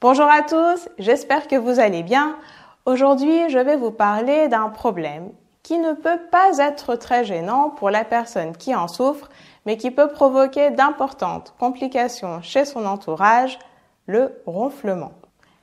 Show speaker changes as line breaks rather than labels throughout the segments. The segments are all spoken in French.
Bonjour à tous, j'espère que vous allez bien. Aujourd'hui, je vais vous parler d'un problème qui ne peut pas être très gênant pour la personne qui en souffre, mais qui peut provoquer d'importantes complications chez son entourage, le ronflement.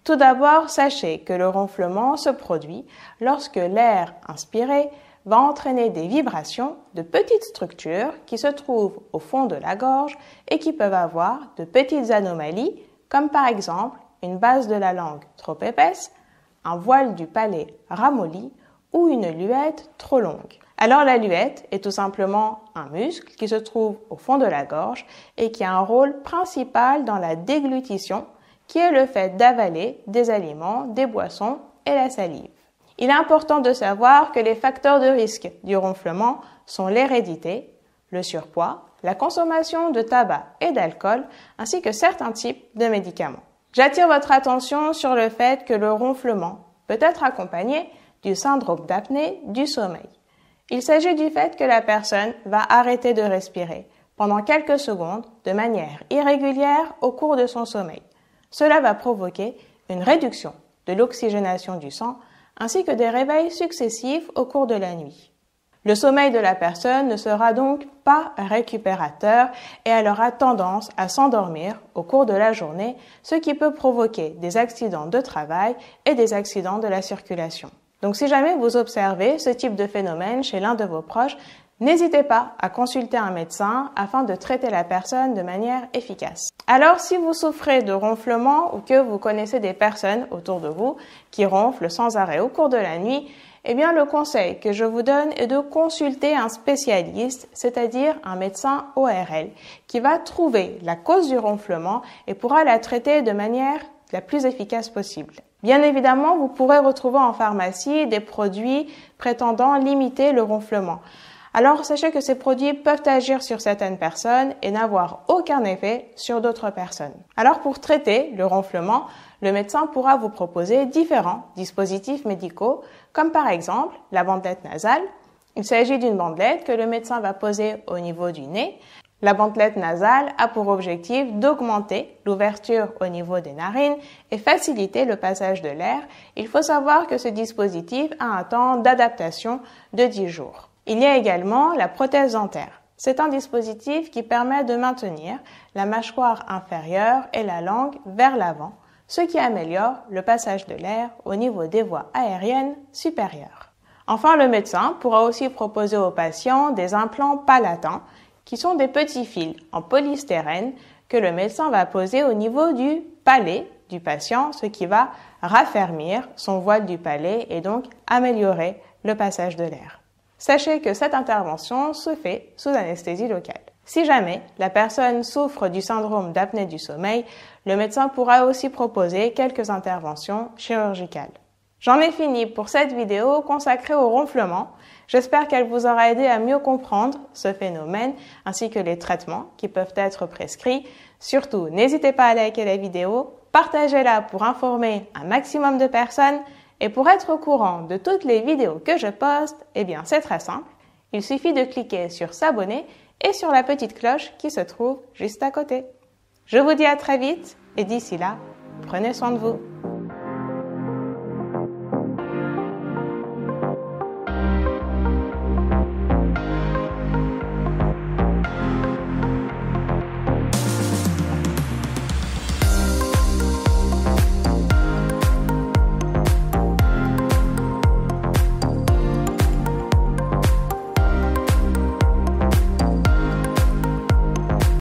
Tout d'abord, sachez que le ronflement se produit lorsque l'air inspiré va entraîner des vibrations de petites structures qui se trouvent au fond de la gorge et qui peuvent avoir de petites anomalies, comme par exemple une base de la langue trop épaisse, un voile du palais ramolli ou une luette trop longue. Alors la luette est tout simplement un muscle qui se trouve au fond de la gorge et qui a un rôle principal dans la déglutition, qui est le fait d'avaler des aliments, des boissons et la salive. Il est important de savoir que les facteurs de risque du ronflement sont l'hérédité, le surpoids, la consommation de tabac et d'alcool, ainsi que certains types de médicaments. J'attire votre attention sur le fait que le ronflement peut être accompagné du syndrome d'apnée du sommeil. Il s'agit du fait que la personne va arrêter de respirer pendant quelques secondes de manière irrégulière au cours de son sommeil. Cela va provoquer une réduction de l'oxygénation du sang ainsi que des réveils successifs au cours de la nuit. Le sommeil de la personne ne sera donc pas récupérateur et elle aura tendance à s'endormir au cours de la journée, ce qui peut provoquer des accidents de travail et des accidents de la circulation. Donc si jamais vous observez ce type de phénomène chez l'un de vos proches, N'hésitez pas à consulter un médecin afin de traiter la personne de manière efficace. Alors si vous souffrez de ronflements ou que vous connaissez des personnes autour de vous qui ronflent sans arrêt au cours de la nuit, eh bien, le conseil que je vous donne est de consulter un spécialiste, c'est-à-dire un médecin ORL, qui va trouver la cause du ronflement et pourra la traiter de manière la plus efficace possible. Bien évidemment, vous pourrez retrouver en pharmacie des produits prétendant limiter le ronflement alors sachez que ces produits peuvent agir sur certaines personnes et n'avoir aucun effet sur d'autres personnes. Alors pour traiter le ronflement, le médecin pourra vous proposer différents dispositifs médicaux, comme par exemple la bandelette nasale. Il s'agit d'une bandelette que le médecin va poser au niveau du nez. La bandelette nasale a pour objectif d'augmenter l'ouverture au niveau des narines et faciliter le passage de l'air. Il faut savoir que ce dispositif a un temps d'adaptation de 10 jours. Il y a également la prothèse dentaire. C'est un dispositif qui permet de maintenir la mâchoire inférieure et la langue vers l'avant, ce qui améliore le passage de l'air au niveau des voies aériennes supérieures. Enfin, le médecin pourra aussi proposer aux patients des implants palatins, qui sont des petits fils en polystyrène que le médecin va poser au niveau du palais du patient, ce qui va raffermir son voile du palais et donc améliorer le passage de l'air. Sachez que cette intervention se fait sous anesthésie locale. Si jamais la personne souffre du syndrome d'apnée du sommeil, le médecin pourra aussi proposer quelques interventions chirurgicales. J'en ai fini pour cette vidéo consacrée au ronflement. J'espère qu'elle vous aura aidé à mieux comprendre ce phénomène ainsi que les traitements qui peuvent être prescrits. Surtout, n'hésitez pas à liker la vidéo, partagez-la pour informer un maximum de personnes et pour être au courant de toutes les vidéos que je poste, eh bien c'est très simple. Il suffit de cliquer sur s'abonner et sur la petite cloche qui se trouve juste à côté. Je vous dis à très vite et d'ici là, prenez soin de vous.